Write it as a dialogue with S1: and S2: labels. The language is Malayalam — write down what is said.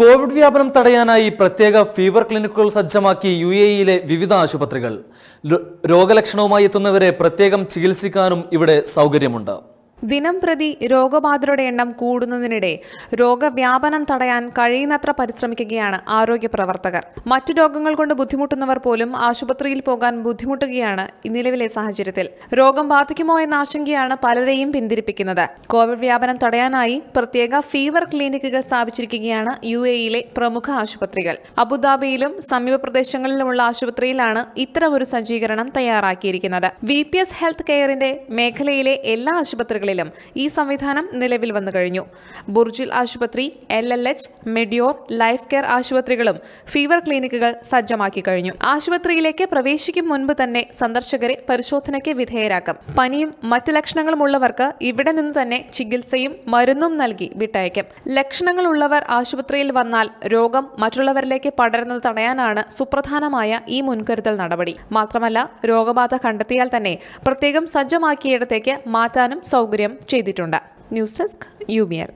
S1: കോവിഡ് വ്യാപനം തടയാനായി പ്രത്യേക ഫീവർ ക്ലിനിക്കുകൾ സജ്ജമാക്കി യു എ ഇയിലെ വിവിധ ആശുപത്രികൾ രോഗലക്ഷണവുമായി എത്തുന്നവരെ പ്രത്യേകം ചികിത്സിക്കാനും ഇവിടെ സൗകര്യമുണ്ട്
S2: ദിനം പ്രതി രോഗബാധിതരുടെ എണ്ണം കൂടുന്നതിനിടെ രോഗവ്യാപനം തടയാൻ കഴിയുന്നത്ര പരിശ്രമിക്കുകയാണ് ആരോഗ്യ പ്രവർത്തകർ മറ്റു രോഗങ്ങൾ കൊണ്ട് ബുദ്ധിമുട്ടുന്നവർ പോലും ആശുപത്രിയിൽ പോകാൻ ബുദ്ധിമുട്ടുകയാണ് നിലവിലെ സാഹചര്യത്തിൽ രോഗം ബാധിക്കുമോ എന്ന ആശങ്കയാണ് പലരെയും പിന്തിരിപ്പിക്കുന്നത് കോവിഡ് വ്യാപനം തടയാനായി പ്രത്യേക ഫീവർ ക്ലിനിക്കുകൾ സ്ഥാപിച്ചിരിക്കുകയാണ് യു എയിലെ പ്രമുഖ ആശുപത്രികൾ അബുദാബിയിലും സമീപ പ്രദേശങ്ങളിലുമുള്ള ആശുപത്രിയിലാണ് ഇത്തരമൊരു സജ്ജീകരണം തയ്യാറാക്കിയിരിക്കുന്നത് വി പി എസ് ഹെൽത്ത് കെയറിന്റെ മേഖലയിലെ എല്ലാ ആശുപത്രികളും കേന്ദ്രങ്ങളിലും ഈ സംവിധാനം നിലവിൽ വന്നു കഴിഞ്ഞു ബുർജിൽ ആശുപത്രി L L H Medeor life care ആശുപത്രികളും ഫീവർ ക്ലിനിക്കുകൾ സജ്ജമാക്കി കഴിഞ്ഞു ആശുപത്രിയിലേക്ക് പ്രവേശിക്കും മുൻപ് തന്നെ സന്ദർശകരെ പരിശോധനയ്ക്ക് വിധേയരാക്കും പനിയും മറ്റ് ലക്ഷണങ്ങളും ഉള്ളവർക്ക് ഇവിടെ നിന്ന് തന്നെ ചികിത്സയും മരുന്നും നൽകി വിട്ടയക്കും ലക്ഷണങ്ങൾ ഉള്ളവർ ആശുപത്രിയിൽ വന്നാൽ രോഗം മറ്റുള്ളവരിലേക്ക് പടരുന്നത് തടയാനാണ് സുപ്രധാനമായ ഈ മുൻകരുതൽ നടപടി മാത്രമല്ല രോഗബാധ കണ്ടെത്തിയാൽ തന്നെ പ്രത്യേകം സജ്ജമാക്കിയിടത്തേക്ക് മാറ്റാനും സൗകര്യം സൗകര്യം ചെയ്തിട്ടുണ്ട് ന്യൂസ് ഡെസ്ക് യു